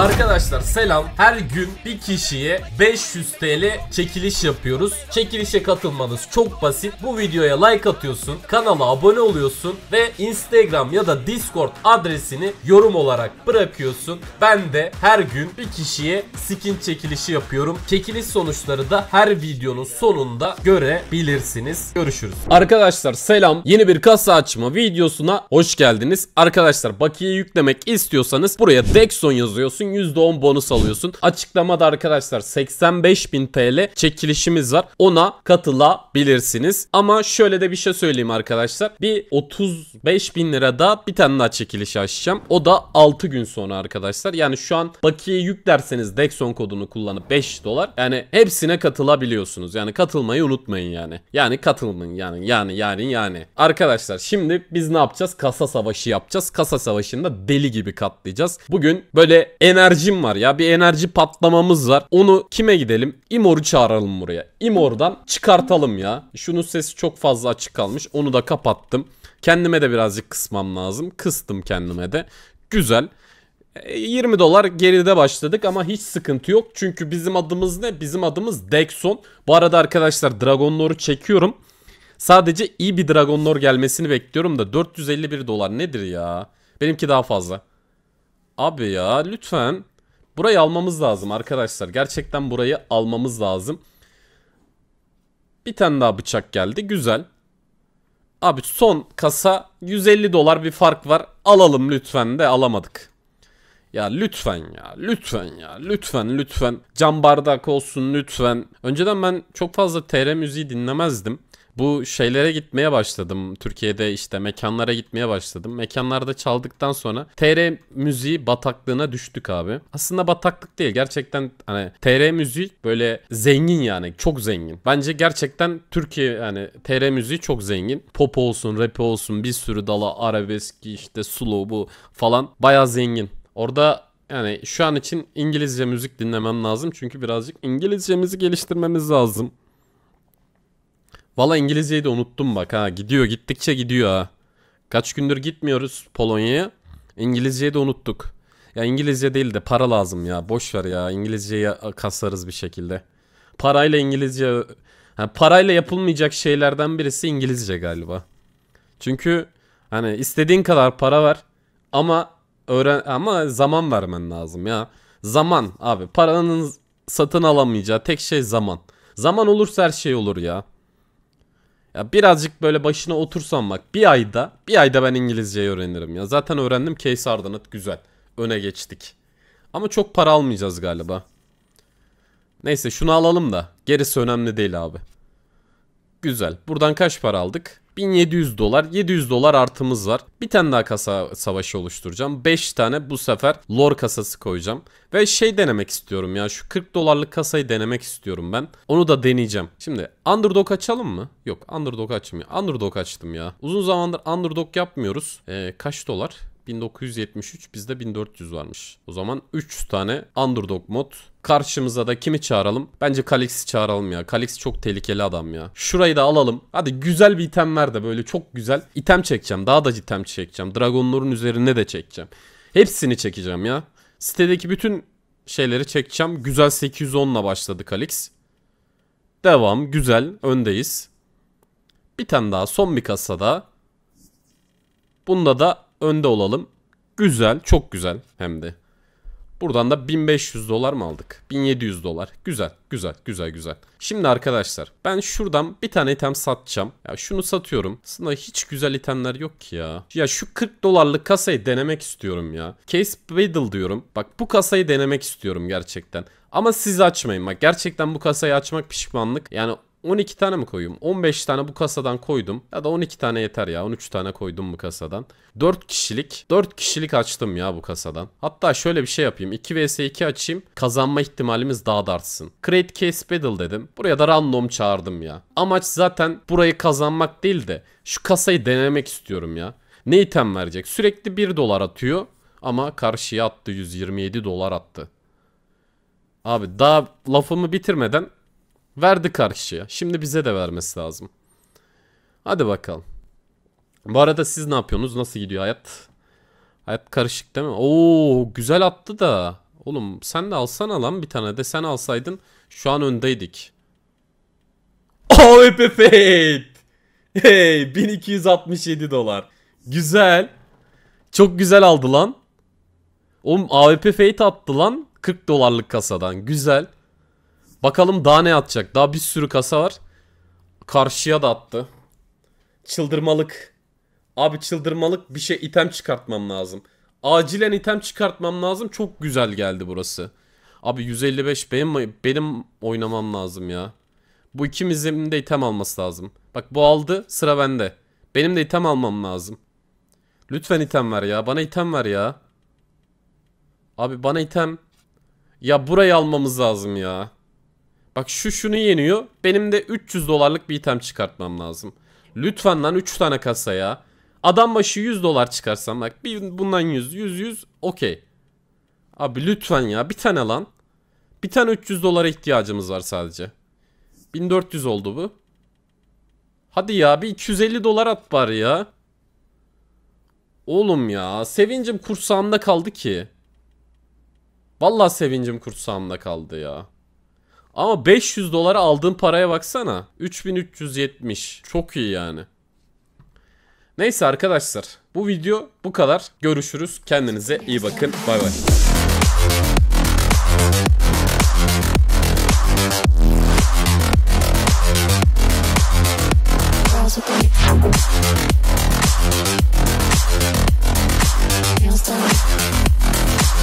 Arkadaşlar selam. Her gün bir kişiye 500 TL çekiliş yapıyoruz. Çekilişe katılmanız çok basit. Bu videoya like atıyorsun, kanala abone oluyorsun ve Instagram ya da Discord adresini yorum olarak bırakıyorsun. Ben de her gün bir kişiye skin çekilişi yapıyorum. Çekiliş sonuçları da her videonun sonunda görebilirsiniz. Görüşürüz. Arkadaşlar selam. Yeni bir kasa açma videosuna hoş geldiniz. Arkadaşlar bakiye yüklemek istiyorsanız buraya Dexon yazıyorsun %10 bonus alıyorsun. Açıklamada arkadaşlar 85.000 TL çekilişimiz var. Ona katılabilirsiniz. Ama şöyle de bir şey söyleyeyim arkadaşlar. Bir 35.000 lirada bir tane daha çekilişi açacağım. O da 6 gün sonra arkadaşlar. Yani şu an bakiye yüklerseniz Dexon kodunu kullanıp 5 dolar. Yani hepsine katılabiliyorsunuz. Yani katılmayı unutmayın yani. Yani katılmayın yani yani yani yani. Arkadaşlar şimdi biz ne yapacağız? Kasa savaşı yapacağız. Kasa savaşında deli gibi katlayacağız. Bugün böyle en enerjim var ya. Bir enerji patlamamız var. Onu kime gidelim? İmor'u çağıralım buraya. İmor'dan çıkartalım ya. Şunun sesi çok fazla açık kalmış. Onu da kapattım. Kendime de birazcık kısmam lazım. Kıstım kendime de. Güzel. 20 e, dolar geride başladık ama hiç sıkıntı yok. Çünkü bizim adımız ne? Bizim adımız Dexon. Bu arada arkadaşlar dragonları çekiyorum. Sadece iyi bir Dragon gelmesini bekliyorum da 451 dolar nedir ya? Benimki daha fazla. Abi ya lütfen. Burayı almamız lazım arkadaşlar. Gerçekten burayı almamız lazım. Bir tane daha bıçak geldi. Güzel. Abi son kasa 150 dolar bir fark var. Alalım lütfen de alamadık. Ya lütfen ya lütfen ya lütfen lütfen cam bardak olsun lütfen. Önceden ben çok fazla TR müziği dinlemezdim bu şeylere gitmeye başladım. Türkiye'de işte mekanlara gitmeye başladım. Mekanlarda çaldıktan sonra TR müziği bataklığına düştük abi. Aslında bataklık değil. Gerçekten hani TR müziği böyle zengin yani. Çok zengin. Bence gerçekten Türkiye yani TR müziği çok zengin. Pop olsun, rap olsun, bir sürü dala arabeski işte slow bu falan baya zengin. Orada yani şu an için İngilizce müzik dinlemem lazım. Çünkü birazcık İngilizcemizi geliştirmemiz lazım. Valla İngilizceyi de unuttum bak ha. Gidiyor gittikçe gidiyor ha. Kaç gündür gitmiyoruz Polonya'ya. İngilizceyi de unuttuk. Ya İngilizce değil de para lazım ya. Boş ver ya. İngilizceyi kasarız bir şekilde. Parayla İngilizce... Yani parayla yapılmayacak şeylerden birisi İngilizce galiba. Çünkü hani istediğin kadar para var ama öğren ama zaman vermen lazım ya. Zaman abi paranın satın alamayacağı tek şey zaman. Zaman olursa her şey olur ya. Ya birazcık böyle başına otursam bak bir ayda bir ayda ben İngilizceyi öğrenirim ya. Zaten öğrendim Case Ardanat güzel. Öne geçtik. Ama çok para almayacağız galiba. Neyse şunu alalım da gerisi önemli değil abi. Güzel. Buradan kaç para aldık? 1700 dolar 700 dolar artımız var. Bir tane daha kasa savaşı oluşturacağım. 5 tane bu sefer lore kasası koyacağım. Ve şey denemek istiyorum ya şu 40 dolarlık kasayı denemek istiyorum ben. Onu da deneyeceğim. Şimdi underdog açalım mı? Yok underdog açmıyor. Underdog açtım ya. Uzun zamandır underdog yapmıyoruz. Ee, kaç dolar? 1973 bizde 1400 varmış. O zaman 300 tane underdog mod Karşımıza da kimi çağıralım? Bence Kalix'i çağıralım ya. Kalix çok tehlikeli adam ya. Şurayı da alalım. Hadi güzel bir item ver de böyle çok güzel. item çekeceğim. Daha da item çekeceğim. Dragonların üzerine de çekeceğim. Hepsini çekeceğim ya. Sitedeki bütün şeyleri çekeceğim. Güzel 810 ile başladı Kalix. Devam. Güzel. Öndeyiz. Bir tane daha. Son bir kasada. Bunda da önde olalım. Güzel, çok güzel hem de. Buradan da 1500 dolar mı aldık? 1700 dolar. Güzel, güzel, güzel, güzel. Şimdi arkadaşlar ben şuradan bir tane item satacağım. Ya şunu satıyorum. Aslında hiç güzel itemler yok ki ya. Ya şu 40 dolarlık kasayı denemek istiyorum ya. Case Battle diyorum. Bak bu kasayı denemek istiyorum gerçekten. Ama siz açmayın bak gerçekten bu kasayı açmak pişmanlık. Yani 12 tane mi koyayım? 15 tane bu kasadan koydum. Ya da 12 tane yeter ya. 13 tane koydum bu kasadan. 4 kişilik. 4 kişilik açtım ya bu kasadan. Hatta şöyle bir şey yapayım. 2 vs 2 açayım. Kazanma ihtimalimiz daha da artsın. Create case battle dedim. Buraya da random çağırdım ya. Amaç zaten burayı kazanmak değil de şu kasayı denemek istiyorum ya. Ne item verecek? Sürekli 1 dolar atıyor. Ama karşıya attı 127 dolar attı. Abi daha lafımı bitirmeden Verdi karşıya. Şimdi bize de vermesi lazım. Hadi bakalım. Bu arada siz ne yapıyorsunuz? Nasıl gidiyor hayat? Hayat karışık değil mi? Oo güzel attı da. Oğlum sen de alsana lan bir tane de sen alsaydın şu an öndeydik. Oh Epefet. Hey 1267 dolar. Güzel. Çok güzel aldı lan. Oğlum AWP Fate attı lan 40 dolarlık kasadan. Güzel. Bakalım daha ne atacak. Daha bir sürü kasa var. Karşıya da attı. Çıldırmalık. Abi çıldırmalık bir şey item çıkartmam lazım. Acilen item çıkartmam lazım. Çok güzel geldi burası. Abi 155 benim, benim oynamam lazım ya. Bu ikimizin de item alması lazım. Bak bu aldı sıra bende. Benim de item almam lazım. Lütfen item ver ya. Bana item ver ya. Abi bana item. Ya burayı almamız lazım ya. Bak şu şunu yeniyor. Benim de 300 dolarlık bir item çıkartmam lazım. Lütfen lan 3 tane kasa ya. Adam başı 100 dolar çıkarsam bak bir bundan 100 100 100 okey. Abi lütfen ya bir tane lan. Bir tane 300 dolara ihtiyacımız var sadece. 1400 oldu bu. Hadi ya bir 250 dolar at bari ya. Oğlum ya sevincim kursağımda kaldı ki. Vallahi sevincim kursağımda kaldı ya. Ama 500 dolara aldığım paraya baksana. 3370. Çok iyi yani. Neyse arkadaşlar. Bu video bu kadar. Görüşürüz. Kendinize iyi bakın. Bay bay.